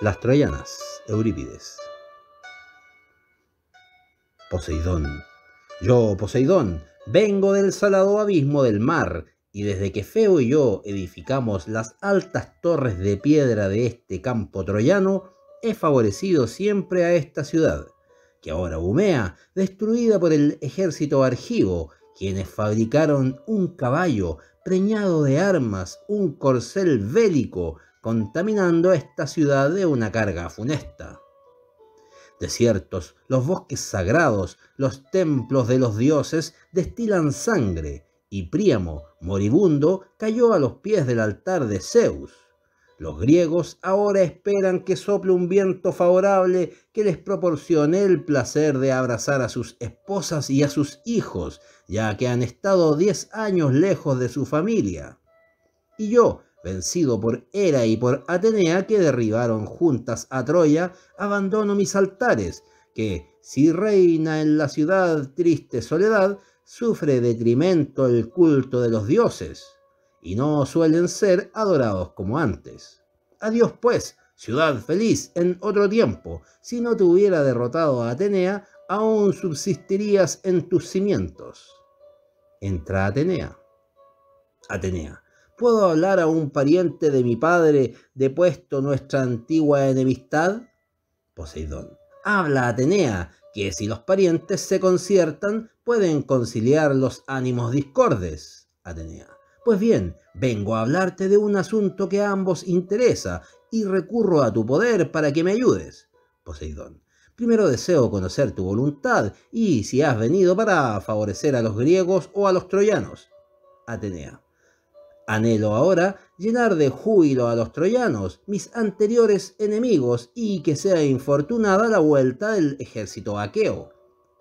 Las troyanas, Eurípides. Poseidón. Yo, Poseidón, vengo del salado abismo del mar, y desde que Feo y yo edificamos las altas torres de piedra de este campo troyano, he favorecido siempre a esta ciudad, que ahora humea, destruida por el ejército argivo, quienes fabricaron un caballo preñado de armas, un corcel bélico, contaminando esta ciudad de una carga funesta. Desiertos, los bosques sagrados, los templos de los dioses destilan sangre, y Príamo, moribundo, cayó a los pies del altar de Zeus. Los griegos ahora esperan que sople un viento favorable que les proporcione el placer de abrazar a sus esposas y a sus hijos, ya que han estado diez años lejos de su familia. Y yo, vencido por Hera y por Atenea, que derribaron juntas a Troya, abandono mis altares, que, si reina en la ciudad triste soledad, sufre detrimento el culto de los dioses, y no suelen ser adorados como antes. Adiós pues, ciudad feliz, en otro tiempo, si no te hubiera derrotado Atenea, aún subsistirías en tus cimientos. Entra Atenea. Atenea ¿Puedo hablar a un pariente de mi padre, depuesto nuestra antigua enemistad? Poseidón. Habla Atenea, que si los parientes se conciertan, pueden conciliar los ánimos discordes. Atenea. Pues bien, vengo a hablarte de un asunto que a ambos interesa y recurro a tu poder para que me ayudes. Poseidón. Primero deseo conocer tu voluntad y si has venido para favorecer a los griegos o a los troyanos. Atenea. Anhelo ahora llenar de júbilo a los troyanos, mis anteriores enemigos, y que sea infortunada la vuelta del ejército aqueo.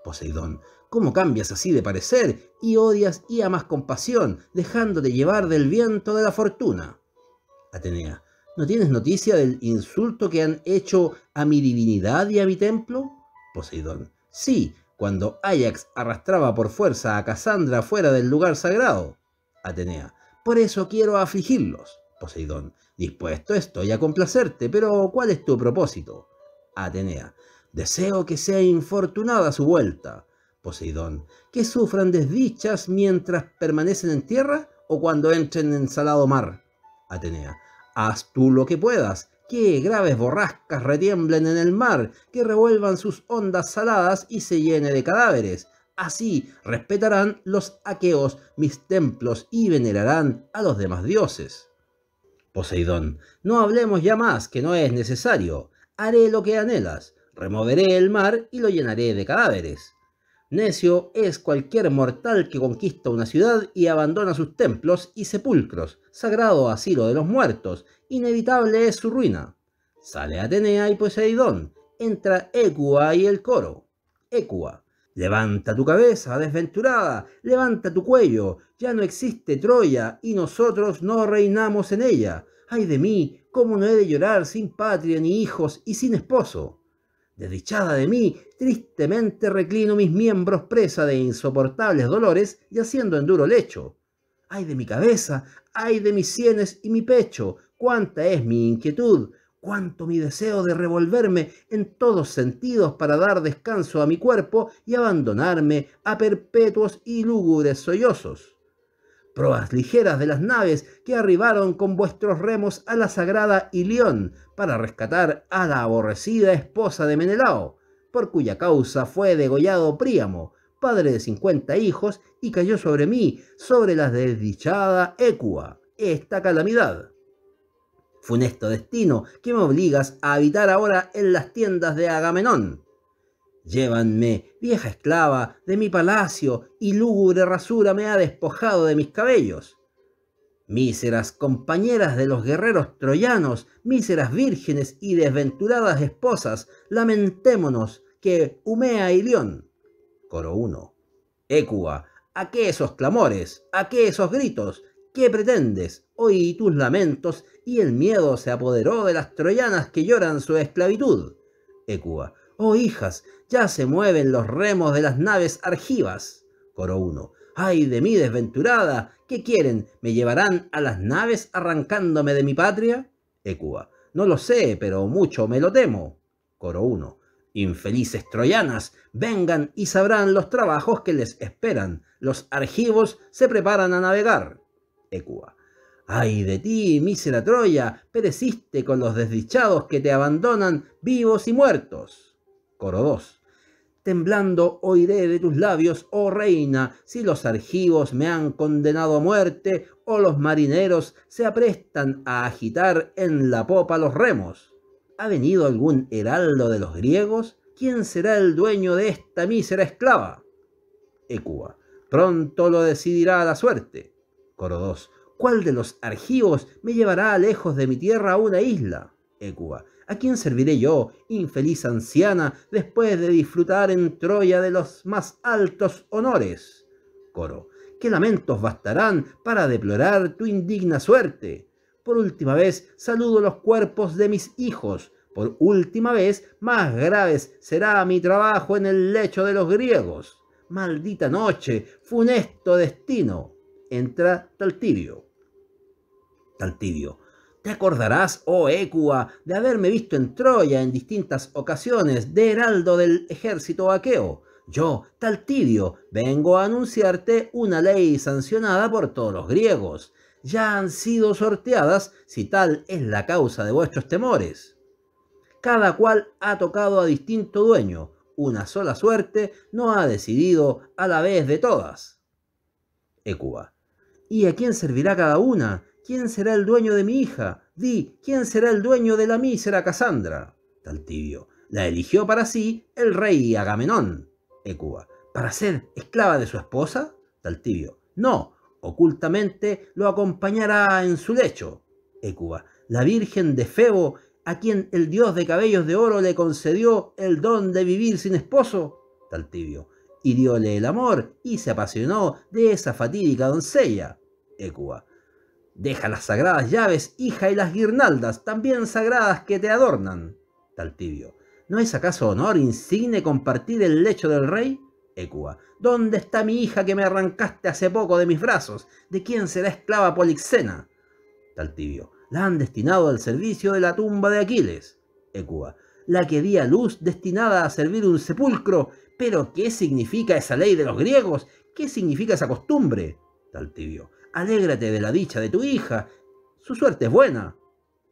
Poseidón, ¿cómo cambias así de parecer y odias y amas con pasión, dejándote llevar del viento de la fortuna? Atenea, ¿no tienes noticia del insulto que han hecho a mi divinidad y a mi templo? Poseidón, sí, cuando Ajax arrastraba por fuerza a Casandra fuera del lugar sagrado. Atenea, por eso quiero afligirlos. Poseidón, dispuesto estoy a complacerte, pero ¿cuál es tu propósito? Atenea, deseo que sea infortunada su vuelta. Poseidón, que sufran desdichas mientras permanecen en tierra o cuando entren en salado mar. Atenea, haz tú lo que puedas, que graves borrascas retiemblen en el mar, que revuelvan sus ondas saladas y se llene de cadáveres, Así respetarán los aqueos mis templos y venerarán a los demás dioses. Poseidón, no hablemos ya más, que no es necesario. Haré lo que anhelas, removeré el mar y lo llenaré de cadáveres. Necio es cualquier mortal que conquista una ciudad y abandona sus templos y sepulcros, sagrado asilo de los muertos, inevitable es su ruina. Sale Atenea y Poseidón, entra Ecua y el coro. Ecua, Levanta tu cabeza, desventurada, levanta tu cuello, ya no existe Troya y nosotros no reinamos en ella. Ay de mí, cómo no he de llorar sin patria, ni hijos y sin esposo. Desdichada de mí, tristemente reclino mis miembros presa de insoportables dolores y haciendo en duro lecho. Ay de mi cabeza, ay de mis sienes y mi pecho, cuánta es mi inquietud, cuánto mi deseo de revolverme en todos sentidos para dar descanso a mi cuerpo y abandonarme a perpetuos y lúgubres sollozos. Proas ligeras de las naves que arribaron con vuestros remos a la sagrada Ilión para rescatar a la aborrecida esposa de Menelao, por cuya causa fue degollado Príamo, padre de cincuenta hijos, y cayó sobre mí, sobre la desdichada Ecua, esta calamidad funesto destino que me obligas a habitar ahora en las tiendas de Agamenón. Llévanme, vieja esclava, de mi palacio, y lúgubre rasura me ha despojado de mis cabellos. Míseras compañeras de los guerreros troyanos, míseras vírgenes y desventuradas esposas, lamentémonos que humea Ilión. Coro 1. Écuba, ¿a qué esos clamores? ¿A qué esos gritos? ¿Qué pretendes? oí tus lamentos y el miedo se apoderó de las troyanas que lloran su esclavitud. Ecua, oh hijas, ya se mueven los remos de las naves argivas. Coro 1. Ay de mi desventurada, ¿qué quieren? ¿Me llevarán a las naves arrancándome de mi patria? Ecua, no lo sé, pero mucho me lo temo. Coro 1. Infelices troyanas, vengan y sabrán los trabajos que les esperan. Los argivos se preparan a navegar. Ecua. Ay de ti, mísera Troya, pereciste con los desdichados que te abandonan vivos y muertos. Coro 2. Temblando oiré de tus labios, oh reina, si los argivos me han condenado a muerte, o los marineros se aprestan a agitar en la popa los remos. ¿Ha venido algún heraldo de los griegos? ¿Quién será el dueño de esta mísera esclava? Ecua. Pronto lo decidirá la suerte. Coro 2. ¿Cuál de los argivos me llevará lejos de mi tierra a una isla? Écuba. ¿A quién serviré yo, infeliz anciana, después de disfrutar en Troya de los más altos honores? Coro. ¿Qué lamentos bastarán para deplorar tu indigna suerte? Por última vez saludo los cuerpos de mis hijos. Por última vez, más graves será mi trabajo en el lecho de los griegos. Maldita noche, funesto destino. Entra Taltirio. Taltidio, Te acordarás, oh Ecua, de haberme visto en Troya en distintas ocasiones de heraldo del ejército aqueo. Yo, tal vengo a anunciarte una ley sancionada por todos los griegos. Ya han sido sorteadas, si tal es la causa de vuestros temores. Cada cual ha tocado a distinto dueño. Una sola suerte no ha decidido a la vez de todas. Ecuba. ¿Y a quién servirá cada una? ¿Quién será el dueño de mi hija? Di, ¿quién será el dueño de la mísera Casandra? Taltibio. La eligió para sí el rey Agamenón. Ecuba. ¿Para ser esclava de su esposa? Taltibio. No, ocultamente lo acompañará en su lecho. Ecuba. La virgen de Febo, a quien el dios de cabellos de oro le concedió el don de vivir sin esposo. Taltibio. Hirióle el amor y se apasionó de esa fatídica doncella. Ecuba. Deja las sagradas llaves, hija, y las guirnaldas, también sagradas, que te adornan. Taltibio. ¿No es acaso honor insigne compartir el lecho del rey? Ecua. ¿Dónde está mi hija que me arrancaste hace poco de mis brazos? ¿De quién será esclava Polixena? Taltibio. La han destinado al servicio de la tumba de Aquiles. Ecua. La que di a luz destinada a servir un sepulcro. Pero ¿qué significa esa ley de los griegos? ¿Qué significa esa costumbre? Taltibio Alégrate de la dicha de tu hija. Su suerte es buena.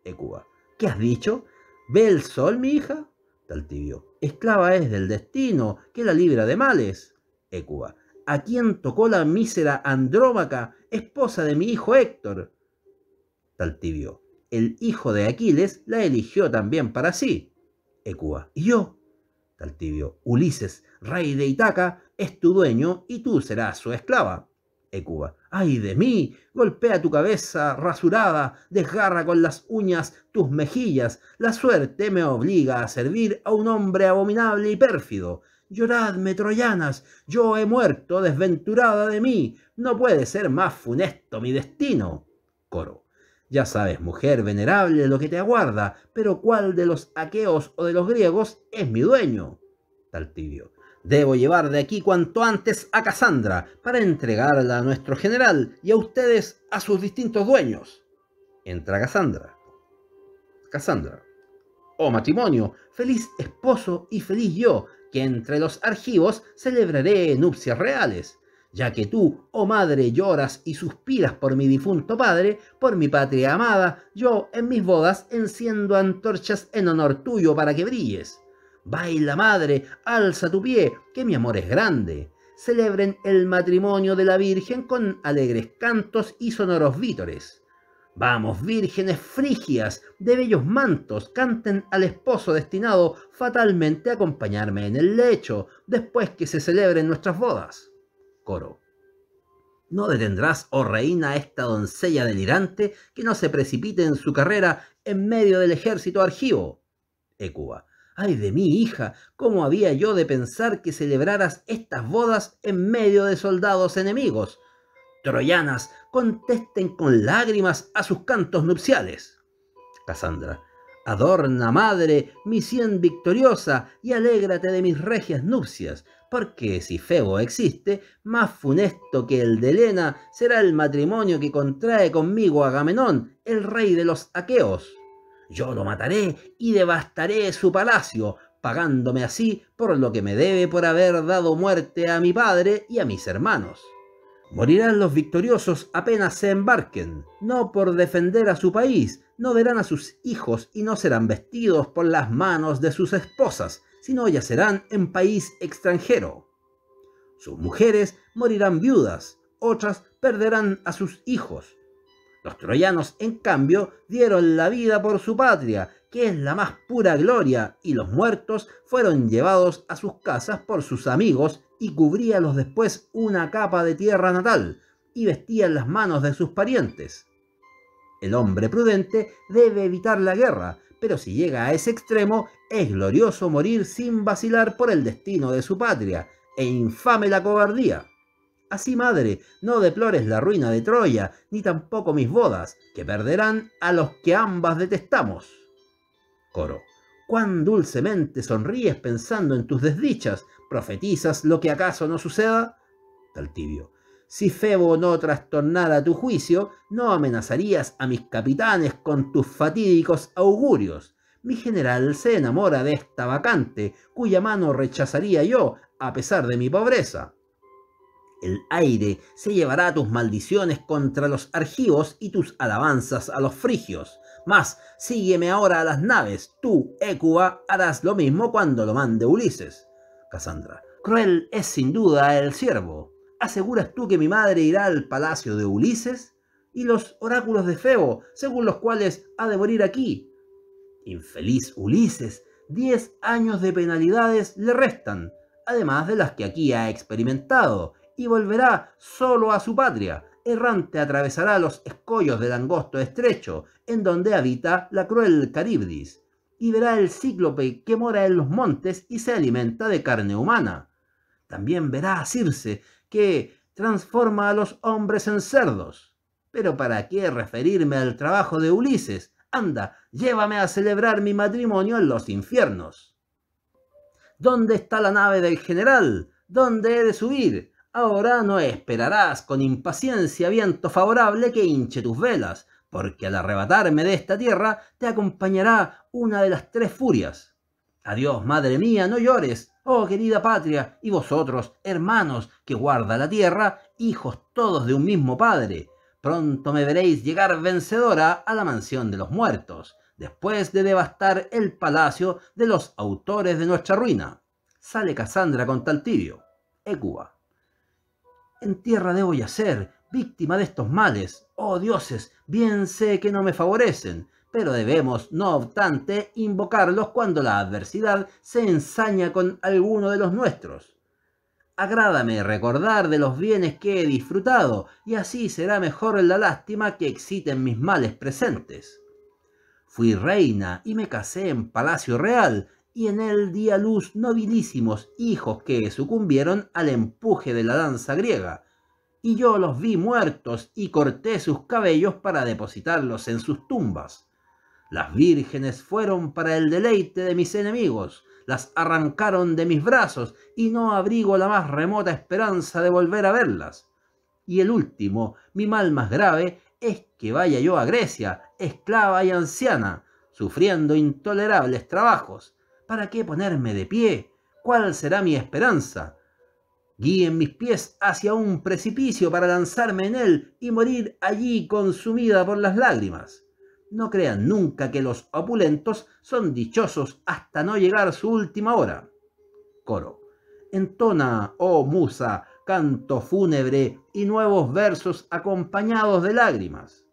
Ecuba. ¿Qué has dicho? ¿Ve el sol, mi hija? Taltibio. Esclava es del destino, que la libra de males. Ecuba. ¿A quién tocó la mísera Andrómaca, esposa de mi hijo Héctor? Taltibio. El hijo de Aquiles la eligió también para sí. Ecuba. ¿Y yo? Taltibio. Ulises, rey de Itaca, es tu dueño y tú serás su esclava. ¡Ay de mí! Golpea tu cabeza rasurada, desgarra con las uñas tus mejillas. La suerte me obliga a servir a un hombre abominable y pérfido. Lloradme, troyanas, yo he muerto, desventurada de mí. No puede ser más funesto mi destino. Coro. Ya sabes, mujer venerable, lo que te aguarda, pero ¿cuál de los aqueos o de los griegos es mi dueño? Taltibio. Debo llevar de aquí cuanto antes a Casandra, para entregarla a nuestro general y a ustedes a sus distintos dueños. Entra Casandra. Casandra. Oh matrimonio, feliz esposo y feliz yo, que entre los argivos celebraré nupcias reales, ya que tú, oh madre, lloras y suspiras por mi difunto padre, por mi patria amada, yo en mis bodas enciendo antorchas en honor tuyo para que brilles. Baila madre, alza tu pie, que mi amor es grande. Celebren el matrimonio de la Virgen con alegres cantos y sonoros vítores. Vamos, vírgenes frigias, de bellos mantos, canten al esposo destinado fatalmente a acompañarme en el lecho, después que se celebren nuestras bodas. Coro. No detendrás, oh reina, esta doncella delirante que no se precipite en su carrera en medio del ejército argivo. Ecuba. Ay de mí, hija, ¿cómo había yo de pensar que celebraras estas bodas en medio de soldados enemigos? Troyanas, contesten con lágrimas a sus cantos nupciales. Casandra, adorna, madre, mi cien victoriosa, y alégrate de mis regias nupcias, porque si Febo existe, más funesto que el de Helena será el matrimonio que contrae conmigo Agamenón, el rey de los aqueos. Yo lo mataré y devastaré su palacio, pagándome así por lo que me debe por haber dado muerte a mi padre y a mis hermanos. Morirán los victoriosos apenas se embarquen, no por defender a su país, no verán a sus hijos y no serán vestidos por las manos de sus esposas, sino yacerán en país extranjero. Sus mujeres morirán viudas, otras perderán a sus hijos, los troyanos, en cambio, dieron la vida por su patria, que es la más pura gloria, y los muertos fueron llevados a sus casas por sus amigos y cubríalos después una capa de tierra natal, y vestían las manos de sus parientes. El hombre prudente debe evitar la guerra, pero si llega a ese extremo, es glorioso morir sin vacilar por el destino de su patria, e infame la cobardía. Así, madre, no deplores la ruina de Troya, ni tampoco mis bodas, que perderán a los que ambas detestamos. Coro. Cuán dulcemente sonríes pensando en tus desdichas, profetizas lo que acaso no suceda. Taltibio. Si Febo no trastornara tu juicio, no amenazarías a mis capitanes con tus fatídicos augurios. Mi general se enamora de esta vacante, cuya mano rechazaría yo, a pesar de mi pobreza. El aire se llevará tus maldiciones contra los argivos y tus alabanzas a los frigios. Mas sígueme ahora a las naves, tú, Écuba, harás lo mismo cuando lo mande Ulises. Casandra. Cruel es sin duda el siervo. ¿Aseguras tú que mi madre irá al palacio de Ulises? Y los oráculos de Febo, según los cuales ha de morir aquí. Infeliz Ulises, diez años de penalidades le restan, además de las que aquí ha experimentado, y volverá solo a su patria. Errante atravesará los escollos del angosto estrecho, en donde habita la cruel Caribdis, y verá el cíclope que mora en los montes y se alimenta de carne humana. También verá a Circe, que transforma a los hombres en cerdos. Pero ¿para qué referirme al trabajo de Ulises? Anda, llévame a celebrar mi matrimonio en los infiernos. ¿Dónde está la nave del general? ¿Dónde he de subir? Ahora no esperarás con impaciencia viento favorable que hinche tus velas, porque al arrebatarme de esta tierra te acompañará una de las tres furias. Adiós, madre mía, no llores, oh querida patria, y vosotros, hermanos, que guarda la tierra, hijos todos de un mismo padre. Pronto me veréis llegar vencedora a la mansión de los muertos, después de devastar el palacio de los autores de nuestra ruina. Sale Casandra con tal tibio. Ecuba en tierra debo yacer, víctima de estos males. Oh dioses, bien sé que no me favorecen, pero debemos, no obstante, invocarlos cuando la adversidad se ensaña con alguno de los nuestros. Agrádame recordar de los bienes que he disfrutado, y así será mejor la lástima que exciten mis males presentes. Fui reina y me casé en palacio real, y en el di a luz nobilísimos hijos que sucumbieron al empuje de la danza griega. Y yo los vi muertos y corté sus cabellos para depositarlos en sus tumbas. Las vírgenes fueron para el deleite de mis enemigos, las arrancaron de mis brazos y no abrigo la más remota esperanza de volver a verlas. Y el último, mi mal más grave, es que vaya yo a Grecia, esclava y anciana, sufriendo intolerables trabajos, ¿Para qué ponerme de pie? ¿Cuál será mi esperanza? Guíen mis pies hacia un precipicio para lanzarme en él y morir allí consumida por las lágrimas. No crean nunca que los opulentos son dichosos hasta no llegar su última hora. Coro. Entona, oh musa, canto fúnebre y nuevos versos acompañados de lágrimas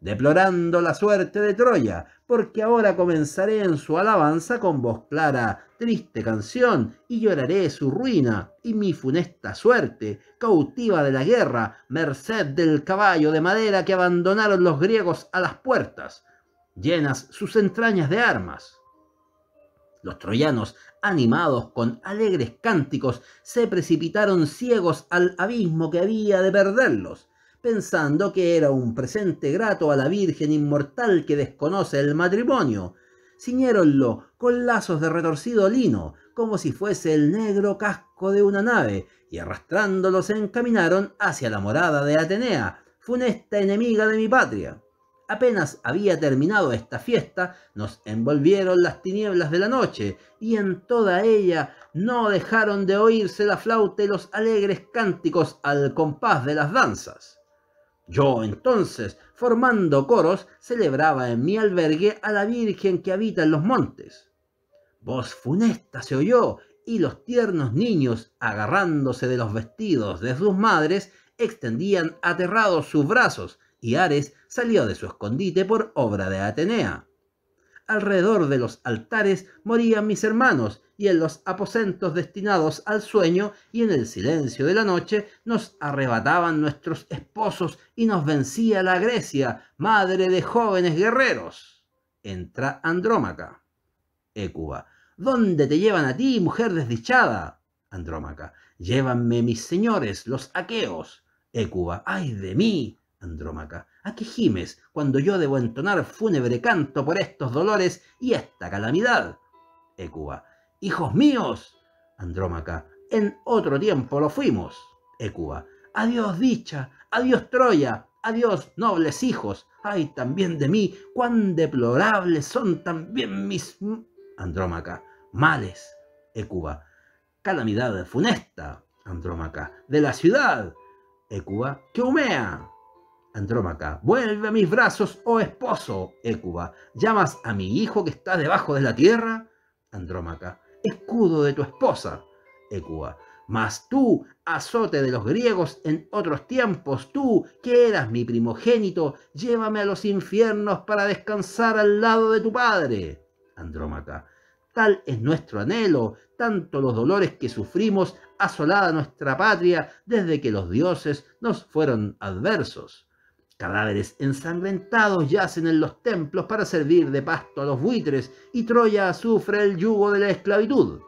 deplorando la suerte de Troya, porque ahora comenzaré en su alabanza con voz clara, triste canción, y lloraré su ruina y mi funesta suerte, cautiva de la guerra, merced del caballo de madera que abandonaron los griegos a las puertas, llenas sus entrañas de armas. Los troyanos, animados con alegres cánticos, se precipitaron ciegos al abismo que había de perderlos, pensando que era un presente grato a la Virgen inmortal que desconoce el matrimonio. Ciñéronlo con lazos de retorcido lino, como si fuese el negro casco de una nave, y arrastrándolo encaminaron hacia la morada de Atenea, funesta enemiga de mi patria. Apenas había terminado esta fiesta, nos envolvieron las tinieblas de la noche, y en toda ella no dejaron de oírse la flauta y los alegres cánticos al compás de las danzas. Yo entonces, formando coros, celebraba en mi albergue a la Virgen que habita en los montes. Voz funesta se oyó y los tiernos niños, agarrándose de los vestidos de sus madres, extendían aterrados sus brazos y Ares salió de su escondite por obra de Atenea. Alrededor de los altares morían mis hermanos y en los aposentos destinados al sueño y en el silencio de la noche nos arrebataban nuestros esposos y nos vencía la Grecia, madre de jóvenes guerreros. Entra Andrómaca. Écuba. ¿Dónde te llevan a ti, mujer desdichada? Andrómaca. Llévanme mis señores, los aqueos. Écuba. ¡Ay de mí! Andrómaca. ¿A qué gimes cuando yo debo entonar fúnebre canto por estos dolores y esta calamidad? Hijos míos, Andrómaca, en otro tiempo lo fuimos. —Ecuba. adiós dicha, adiós Troya, adiós nobles hijos. Ay, también de mí, cuán deplorables son también mis... Andrómaca, males. —Ecuba. calamidad funesta. Andrómaca, de la ciudad. —Ecuba. que humea. Andrómaca, vuelve a mis brazos, oh esposo. —Ecuba. ¿llamas a mi hijo que está debajo de la tierra? Andrómaca, escudo de tu esposa. Ecua. Mas tú, azote de los griegos en otros tiempos, tú, que eras mi primogénito, llévame a los infiernos para descansar al lado de tu padre. Andrómaca. Tal es nuestro anhelo, tanto los dolores que sufrimos, asolada nuestra patria, desde que los dioses nos fueron adversos. Cadáveres ensangrentados yacen en los templos para servir de pasto a los buitres y Troya sufre el yugo de la esclavitud.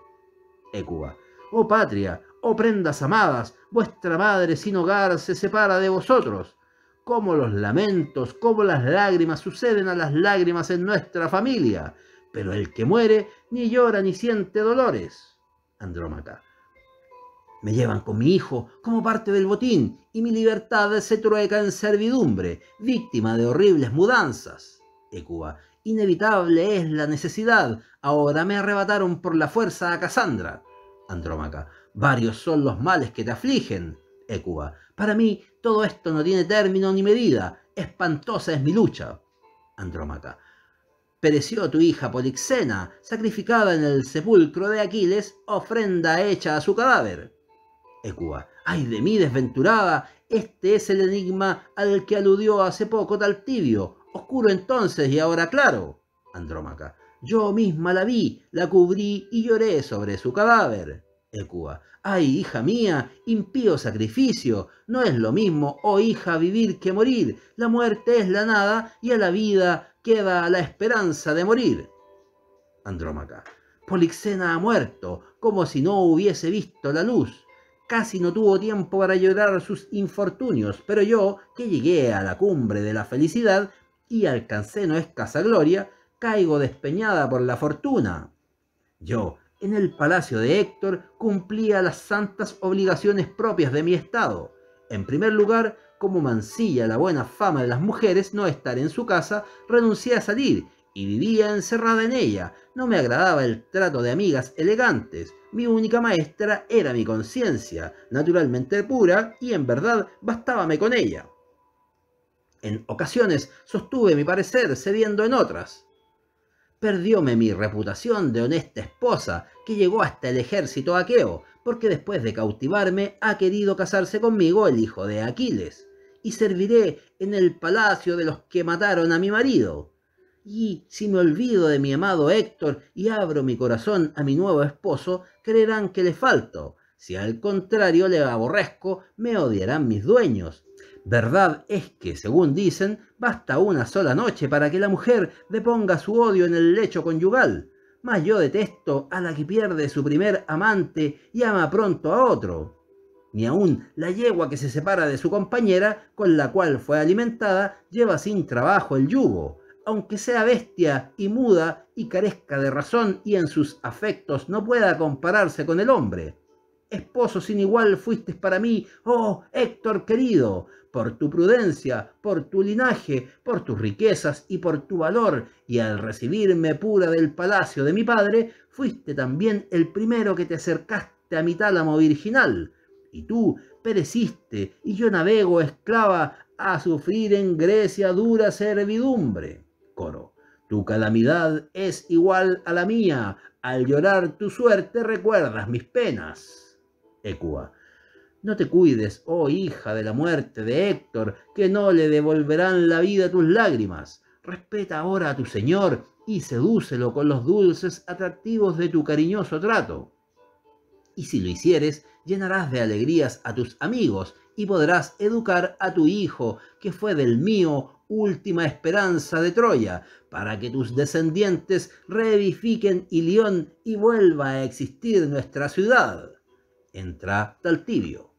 Écuba. Oh patria, oh prendas amadas, vuestra madre sin hogar se separa de vosotros. Como los lamentos, como las lágrimas suceden a las lágrimas en nuestra familia. Pero el que muere ni llora ni siente dolores. Andrómaca. Me llevan con mi hijo como parte del botín y mi libertad se trueca en servidumbre, víctima de horribles mudanzas. Ecuba, inevitable es la necesidad. Ahora me arrebataron por la fuerza a Casandra. Andrómaca, varios son los males que te afligen. Ecuba, para mí todo esto no tiene término ni medida. Espantosa es mi lucha. Andrómaca, pereció tu hija Polixena, sacrificada en el sepulcro de Aquiles, ofrenda hecha a su cadáver. Ecua. ¡Ay de mí, desventurada! Este es el enigma al que aludió hace poco tal tibio. Oscuro entonces y ahora claro. Andrómaca. Yo misma la vi, la cubrí y lloré sobre su cadáver. Ecua. Ay, hija mía, impío sacrificio. No es lo mismo, oh hija, vivir que morir. La muerte es la nada y a la vida queda la esperanza de morir. Andrómaca. Polixena ha muerto, como si no hubiese visto la luz. Casi no tuvo tiempo para llorar sus infortunios, pero yo, que llegué a la cumbre de la felicidad y alcancé no escasa gloria, caigo despeñada por la fortuna. Yo, en el palacio de Héctor, cumplía las santas obligaciones propias de mi estado. En primer lugar, como mancilla la buena fama de las mujeres no estar en su casa, renuncié a salir y vivía encerrada en ella. No me agradaba el trato de amigas elegantes. Mi única maestra era mi conciencia, naturalmente pura, y en verdad bastábame con ella. En ocasiones sostuve mi parecer, cediendo en otras. Perdióme mi reputación de honesta esposa, que llegó hasta el ejército aqueo, porque después de cautivarme ha querido casarse conmigo el hijo de Aquiles, y serviré en el palacio de los que mataron a mi marido. Y si me olvido de mi amado Héctor y abro mi corazón a mi nuevo esposo, creerán que le falto. Si al contrario le aborrezco, me odiarán mis dueños. Verdad es que, según dicen, basta una sola noche para que la mujer deponga su odio en el lecho conyugal. Mas yo detesto a la que pierde su primer amante y ama pronto a otro ni aun la yegua que se separa de su compañera, con la cual fue alimentada, lleva sin trabajo el yugo aunque sea bestia y muda y carezca de razón y en sus afectos no pueda compararse con el hombre. Esposo sin igual fuiste para mí, oh Héctor querido, por tu prudencia, por tu linaje, por tus riquezas y por tu valor, y al recibirme pura del palacio de mi padre, fuiste también el primero que te acercaste a mi tálamo virginal. Y tú pereciste, y yo navego esclava a sufrir en Grecia dura servidumbre. Tu calamidad es igual a la mía. Al llorar tu suerte recuerdas mis penas. Ecua. No te cuides, oh hija de la muerte de Héctor, que no le devolverán la vida tus lágrimas. Respeta ahora a tu señor y sedúcelo con los dulces atractivos de tu cariñoso trato. Y si lo hicieres, llenarás de alegrías a tus amigos y podrás educar a tu hijo, que fue del mío última esperanza de Troya, para que tus descendientes reedifiquen Ilión y vuelva a existir nuestra ciudad. Entra Taltibio.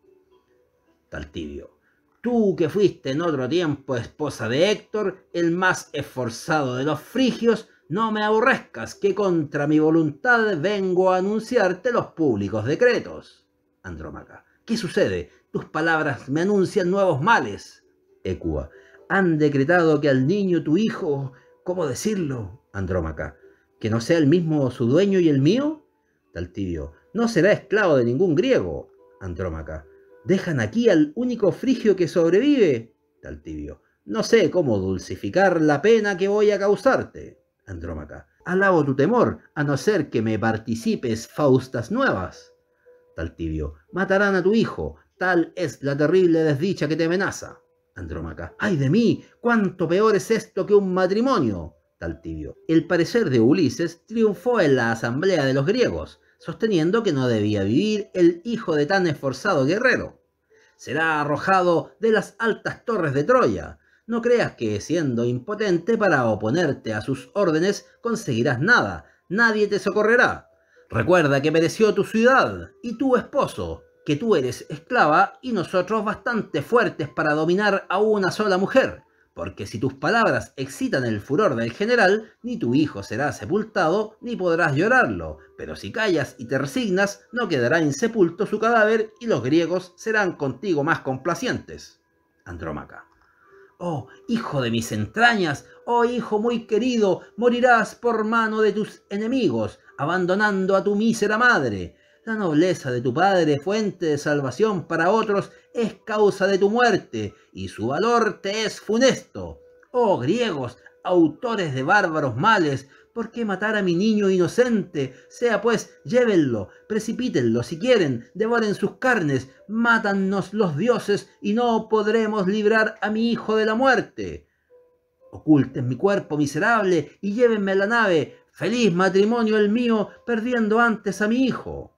Taltibio. Tú que fuiste en otro tiempo esposa de Héctor, el más esforzado de los frigios, no me aborrezcas que contra mi voluntad vengo a anunciarte los públicos decretos. Andrómaca. ¿Qué sucede? Tus palabras me anuncian nuevos males. Ecua han decretado que al niño tu hijo, ¿cómo decirlo? Andrómaca, que no sea el mismo su dueño y el mío. Taltibio, no será esclavo de ningún griego. Andrómaca, dejan aquí al único frigio que sobrevive. Taltibio, no sé cómo dulcificar la pena que voy a causarte. Andrómaca, alabo tu temor, a no ser que me participes faustas nuevas. Taltibio, matarán a tu hijo, tal es la terrible desdicha que te amenaza. Andrómaca. ¡Ay de mí! ¡Cuánto peor es esto que un matrimonio! Taltibio. El parecer de Ulises triunfó en la asamblea de los griegos, sosteniendo que no debía vivir el hijo de tan esforzado guerrero. Será arrojado de las altas torres de Troya. No creas que siendo impotente para oponerte a sus órdenes conseguirás nada. Nadie te socorrerá. Recuerda que pereció tu ciudad y tu esposo, que tú eres esclava y nosotros bastante fuertes para dominar a una sola mujer, porque si tus palabras excitan el furor del general, ni tu hijo será sepultado, ni podrás llorarlo, pero si callas y te resignas, no quedará insepulto su cadáver y los griegos serán contigo más complacientes. Andrómaca. Oh, hijo de mis entrañas, oh hijo muy querido, morirás por mano de tus enemigos, abandonando a tu mísera madre. La nobleza de tu padre, fuente de salvación para otros, es causa de tu muerte, y su valor te es funesto. Oh griegos, autores de bárbaros males, ¿por qué matar a mi niño inocente? Sea pues, llévenlo, precipítenlo si quieren, devoren sus carnes, mátannos los dioses y no podremos librar a mi hijo de la muerte. Oculten mi cuerpo miserable y llévenme a la nave, feliz matrimonio el mío, perdiendo antes a mi hijo.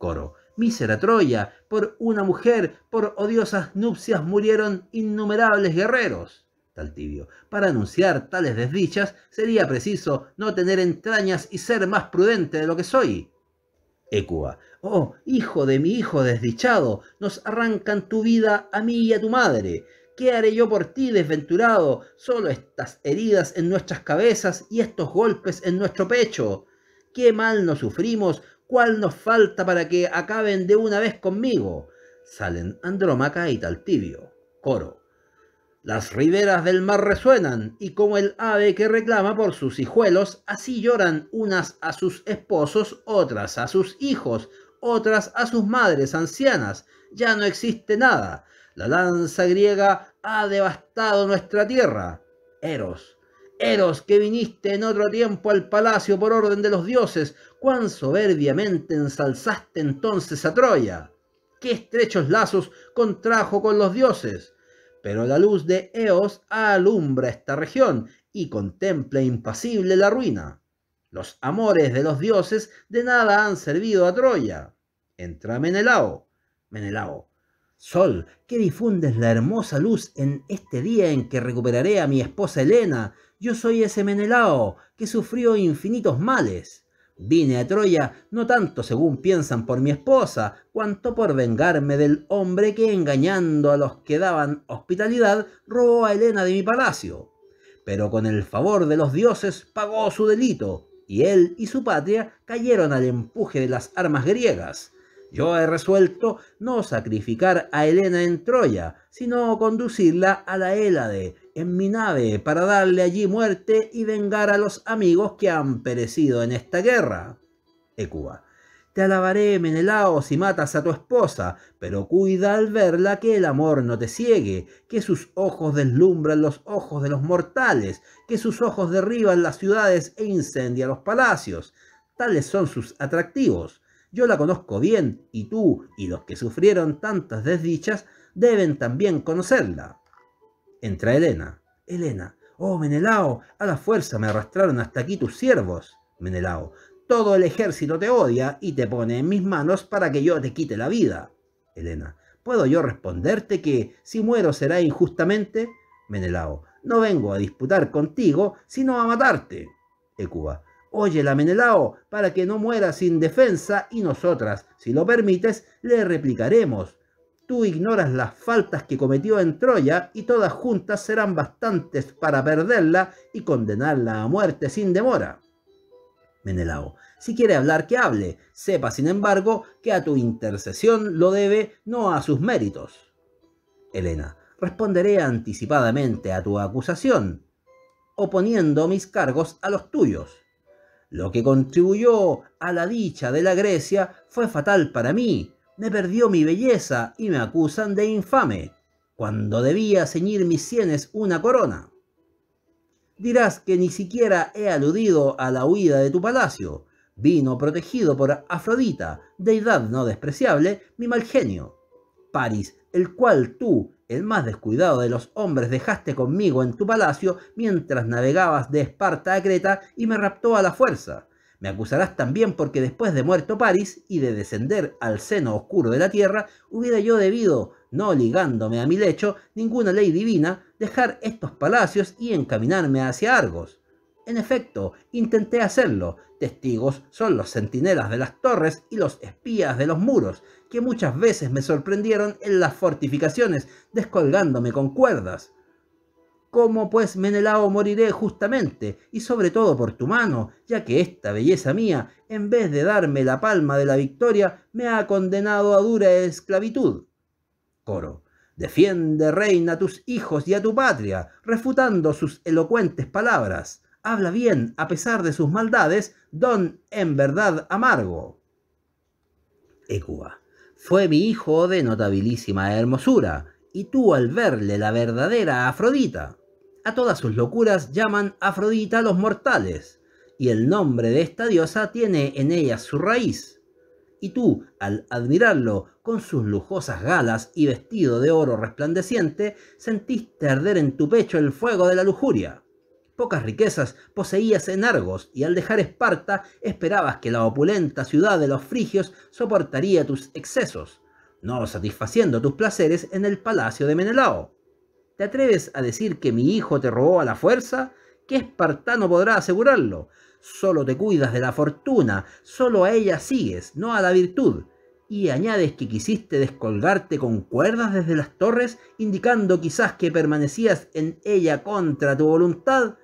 Coro. Mísera Troya, por una mujer, por odiosas nupcias murieron innumerables guerreros. Taltibio. Para anunciar tales desdichas sería preciso no tener entrañas y ser más prudente de lo que soy. Ecua. Oh, hijo de mi hijo desdichado, nos arrancan tu vida a mí y a tu madre. ¿Qué haré yo por ti, desventurado? Solo estas heridas en nuestras cabezas y estos golpes en nuestro pecho. Qué mal nos sufrimos ¿Cuál nos falta para que acaben de una vez conmigo? Salen Andrómaca y Taltibio. Coro. Las riberas del mar resuenan, y como el ave que reclama por sus hijuelos, así lloran unas a sus esposos, otras a sus hijos, otras a sus madres ancianas. Ya no existe nada. La lanza griega ha devastado nuestra tierra. Eros, Eros, que viniste en otro tiempo al palacio por orden de los dioses, cuán soberbiamente ensalzaste entonces a Troya, qué estrechos lazos contrajo con los dioses. Pero la luz de Eos alumbra esta región y contempla impasible la ruina. Los amores de los dioses de nada han servido a Troya. Entra Menelao. Menelao, Sol, que difundes la hermosa luz en este día en que recuperaré a mi esposa Helena. Yo soy ese Menelao, que sufrió infinitos males. Vine a Troya no tanto según piensan por mi esposa, cuanto por vengarme del hombre que engañando a los que daban hospitalidad robó a Helena de mi palacio. Pero con el favor de los dioses pagó su delito, y él y su patria cayeron al empuje de las armas griegas. Yo he resuelto no sacrificar a Helena en Troya, sino conducirla a la Hélade, en mi nave, para darle allí muerte y vengar a los amigos que han perecido en esta guerra. Ecuba. Te alabaré, Menelao, si matas a tu esposa, pero cuida al verla que el amor no te ciegue, que sus ojos deslumbran los ojos de los mortales, que sus ojos derriban las ciudades e incendian los palacios. Tales son sus atractivos. Yo la conozco bien y tú y los que sufrieron tantas desdichas deben también conocerla. Entra Elena. Elena. oh Menelao, a la fuerza me arrastraron hasta aquí tus siervos. Menelao, todo el ejército te odia y te pone en mis manos para que yo te quite la vida. Elena, ¿puedo yo responderte que si muero será injustamente? Menelao, no vengo a disputar contigo, sino a matarte. Ecuba, Óyela, Menelao, para que no muera sin defensa y nosotras, si lo permites, le replicaremos. Tú ignoras las faltas que cometió en Troya y todas juntas serán bastantes para perderla y condenarla a muerte sin demora. Menelao, si quiere hablar, que hable. Sepa, sin embargo, que a tu intercesión lo debe, no a sus méritos. Elena, responderé anticipadamente a tu acusación, oponiendo mis cargos a los tuyos. Lo que contribuyó a la dicha de la Grecia fue fatal para mí. Me perdió mi belleza y me acusan de infame, cuando debía ceñir mis sienes una corona. Dirás que ni siquiera he aludido a la huida de tu palacio. Vino protegido por Afrodita, deidad no despreciable, mi mal genio. París el cual tú, el más descuidado de los hombres, dejaste conmigo en tu palacio mientras navegabas de Esparta a Creta y me raptó a la fuerza. Me acusarás también porque después de muerto París y de descender al seno oscuro de la tierra, hubiera yo debido, no ligándome a mi lecho, ninguna ley divina, dejar estos palacios y encaminarme hacia Argos. En efecto, intenté hacerlo. Testigos son los centinelas de las torres y los espías de los muros, que muchas veces me sorprendieron en las fortificaciones, descolgándome con cuerdas. ¿Cómo pues, Menelao, moriré justamente, y sobre todo por tu mano, ya que esta belleza mía, en vez de darme la palma de la victoria, me ha condenado a dura esclavitud? Coro. Defiende, reina, a tus hijos y a tu patria, refutando sus elocuentes palabras habla bien a pesar de sus maldades, don en verdad amargo. Ecua fue mi hijo de notabilísima hermosura, y tú al verle la verdadera Afrodita. A todas sus locuras llaman Afrodita los mortales, y el nombre de esta diosa tiene en ella su raíz. Y tú, al admirarlo con sus lujosas galas y vestido de oro resplandeciente, sentiste arder en tu pecho el fuego de la lujuria pocas riquezas poseías en Argos, y al dejar Esparta esperabas que la opulenta ciudad de los frigios soportaría tus excesos, no satisfaciendo tus placeres en el palacio de Menelao. ¿Te atreves a decir que mi hijo te robó a la fuerza? ¿Qué espartano podrá asegurarlo? Solo te cuidas de la fortuna, solo a ella sigues, no a la virtud. Y añades que quisiste descolgarte con cuerdas desde las torres, indicando quizás que permanecías en ella contra tu voluntad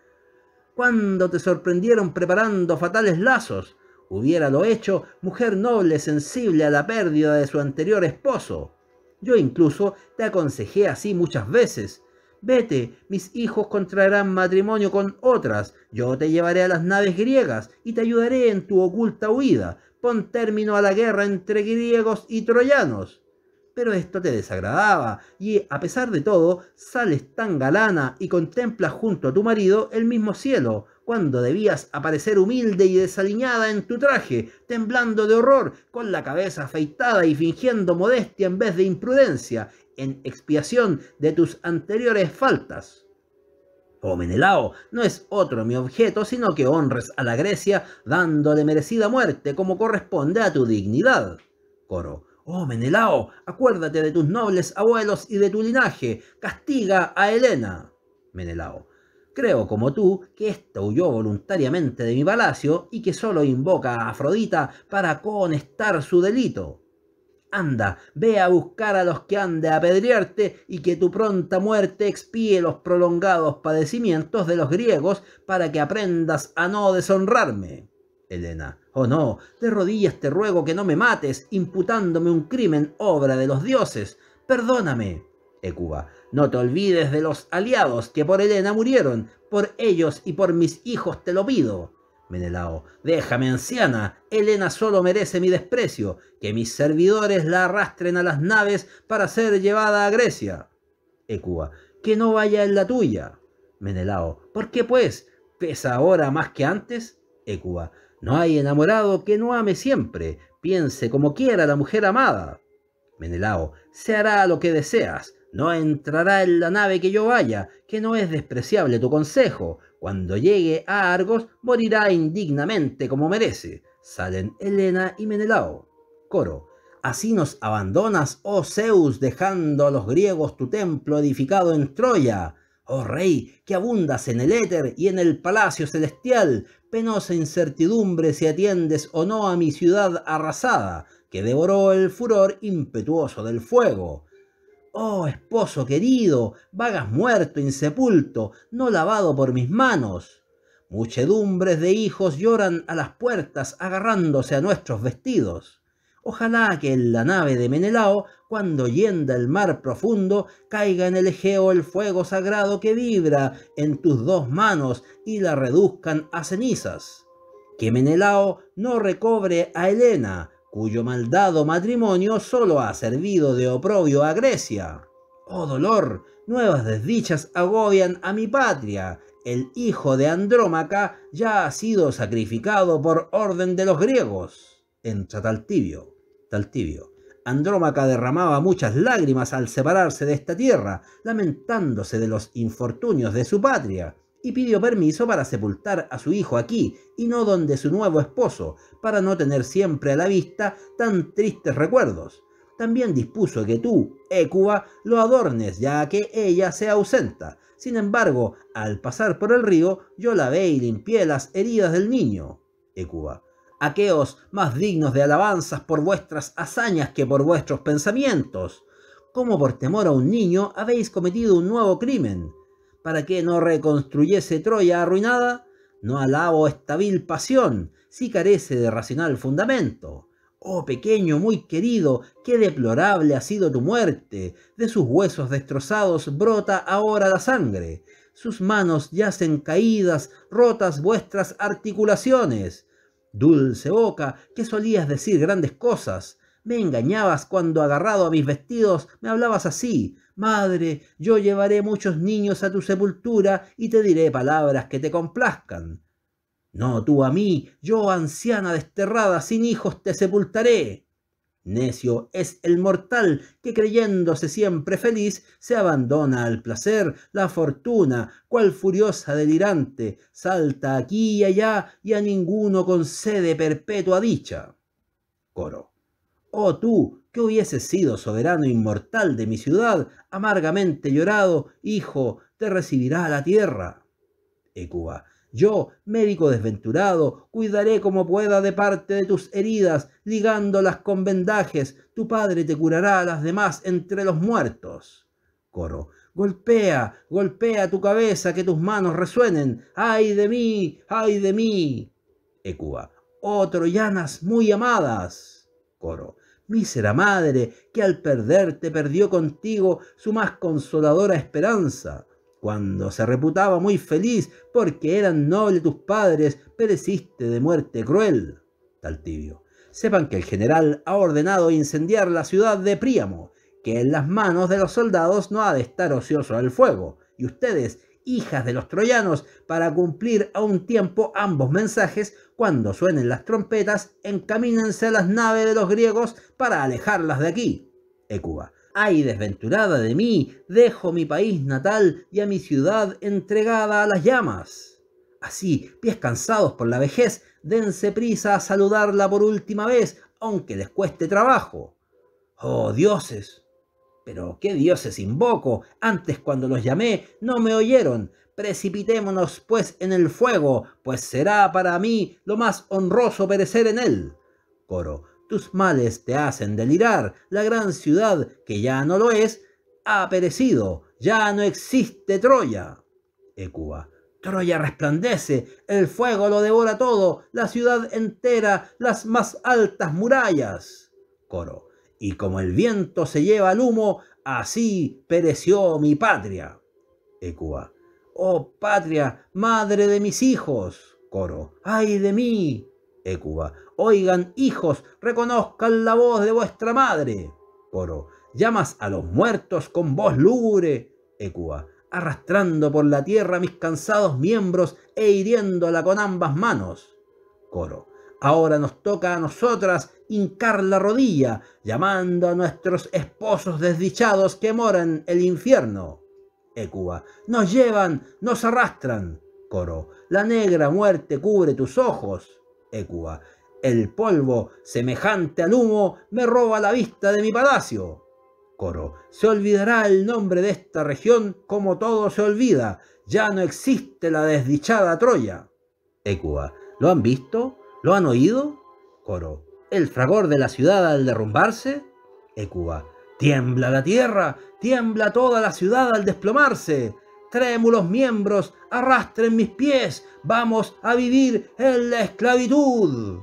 cuando te sorprendieron preparando fatales lazos. Hubiéralo hecho, mujer noble sensible a la pérdida de su anterior esposo. Yo incluso te aconsejé así muchas veces. Vete, mis hijos contraerán matrimonio con otras, yo te llevaré a las naves griegas y te ayudaré en tu oculta huida. Pon término a la guerra entre griegos y troyanos pero esto te desagradaba, y a pesar de todo, sales tan galana y contemplas junto a tu marido el mismo cielo, cuando debías aparecer humilde y desaliñada en tu traje, temblando de horror, con la cabeza afeitada y fingiendo modestia en vez de imprudencia, en expiación de tus anteriores faltas. Oh Menelao, no es otro mi objeto, sino que honres a la Grecia dándole merecida muerte como corresponde a tu dignidad. Coro. Oh Menelao, acuérdate de tus nobles abuelos y de tu linaje, castiga a Helena. Menelao, creo como tú que ésta huyó voluntariamente de mi palacio y que solo invoca a Afrodita para conestar su delito. Anda, ve a buscar a los que han de apedrearte y que tu pronta muerte expíe los prolongados padecimientos de los griegos para que aprendas a no deshonrarme. Elena, Oh no, de rodillas te ruego que no me mates, imputándome un crimen, obra de los dioses. Perdóname. Ecuba, no te olvides de los aliados que por Elena murieron, por ellos y por mis hijos te lo pido. Menelao, déjame anciana, Elena solo merece mi desprecio, que mis servidores la arrastren a las naves para ser llevada a Grecia. Ecuba, que no vaya en la tuya. Menelao, ¿por qué pues? ¿Pesa ahora más que antes? Ecuba, no hay enamorado que no ame siempre, piense como quiera la mujer amada. Menelao, se hará lo que deseas, no entrará en la nave que yo vaya, que no es despreciable tu consejo. Cuando llegue a Argos, morirá indignamente como merece. Salen Helena y Menelao. Coro, así nos abandonas, oh Zeus, dejando a los griegos tu templo edificado en Troya. Oh rey, que abundas en el éter y en el palacio celestial, penosa incertidumbre si atiendes o no a mi ciudad arrasada, que devoró el furor impetuoso del fuego. Oh, esposo querido, vagas muerto, insepulto, no lavado por mis manos. Muchedumbres de hijos lloran a las puertas agarrándose a nuestros vestidos. Ojalá que en la nave de Menelao, cuando yenda el mar profundo, caiga en el Egeo el fuego sagrado que vibra en tus dos manos y la reduzcan a cenizas. Que Menelao no recobre a Helena, cuyo maldado matrimonio solo ha servido de oprobio a Grecia. Oh dolor, nuevas desdichas agobian a mi patria. El hijo de Andrómaca ya ha sido sacrificado por orden de los griegos. En chataltibio al tibio. Andrómaca derramaba muchas lágrimas al separarse de esta tierra, lamentándose de los infortunios de su patria, y pidió permiso para sepultar a su hijo aquí y no donde su nuevo esposo, para no tener siempre a la vista tan tristes recuerdos. También dispuso que tú, ecuba lo adornes ya que ella se ausenta. Sin embargo, al pasar por el río, yo ve y limpié las heridas del niño. ecuba aqueos más dignos de alabanzas por vuestras hazañas que por vuestros pensamientos. Como por temor a un niño habéis cometido un nuevo crimen. Para que no reconstruyese Troya arruinada, no alabo esta vil pasión, si carece de racional fundamento. Oh pequeño muy querido, qué deplorable ha sido tu muerte. De sus huesos destrozados brota ahora la sangre. Sus manos yacen caídas, rotas vuestras articulaciones. Dulce boca, que solías decir grandes cosas. Me engañabas cuando agarrado a mis vestidos me hablabas así. Madre, yo llevaré muchos niños a tu sepultura y te diré palabras que te complazcan. No tú a mí, yo anciana desterrada, sin hijos, te sepultaré. Necio es el mortal que creyéndose siempre feliz se abandona al placer, la fortuna, cual furiosa delirante, salta aquí y allá y a ninguno concede perpetua dicha. Coro. Oh tú, que hubieses sido soberano inmortal de mi ciudad, amargamente llorado, hijo, te recibirá la tierra. Ecuba yo, médico desventurado, cuidaré como pueda de parte de tus heridas, ligándolas con vendajes. Tu padre te curará a las demás entre los muertos. Coro. Golpea, golpea tu cabeza, que tus manos resuenen. ¡Ay de mí! ¡Ay de mí! Ecua, Oh, troyanas muy amadas. Coro. Mísera madre, que al perderte perdió contigo su más consoladora esperanza. Cuando se reputaba muy feliz porque eran nobles tus padres, pereciste de muerte cruel. Taltibio. Sepan que el general ha ordenado incendiar la ciudad de Príamo, que en las manos de los soldados no ha de estar ocioso el fuego, y ustedes, hijas de los troyanos, para cumplir a un tiempo ambos mensajes, cuando suenen las trompetas, encamínense a las naves de los griegos para alejarlas de aquí. Ecuba. ¡Ay, desventurada de mí! Dejo mi país natal y a mi ciudad entregada a las llamas. Así, pies cansados por la vejez, dense prisa a saludarla por última vez, aunque les cueste trabajo. ¡Oh, dioses! Pero qué dioses invoco, antes cuando los llamé no me oyeron. Precipitémonos pues en el fuego, pues será para mí lo más honroso perecer en él. Coro. Tus males te hacen delirar. La gran ciudad, que ya no lo es, ha perecido. Ya no existe Troya. Ecuba. Troya resplandece, el fuego lo devora todo, la ciudad entera, las más altas murallas. Coro. Y como el viento se lleva al humo, así pereció mi patria. Ecuba. Oh patria, madre de mis hijos. Coro. ¡Ay de mí! Écuba. Oigan, hijos, reconozcan la voz de vuestra madre. Coro. Llamas a los muertos con voz lúgubre. Écuba. Arrastrando por la tierra mis cansados miembros e hiriéndola con ambas manos. Coro. Ahora nos toca a nosotras hincar la rodilla, llamando a nuestros esposos desdichados que moran el infierno. Ecua, Nos llevan, nos arrastran. Coro. La negra muerte cubre tus ojos. Ecuba El polvo, semejante al humo, me roba la vista de mi palacio. Coro. Se olvidará el nombre de esta región como todo se olvida. Ya no existe la desdichada Troya. Ecua, ¿Lo han visto? ¿Lo han oído? Coro. ¿El fragor de la ciudad al derrumbarse? Ecua, Tiembla la tierra, tiembla toda la ciudad al desplomarse trémulos miembros, arrastren mis pies, vamos a vivir en la esclavitud.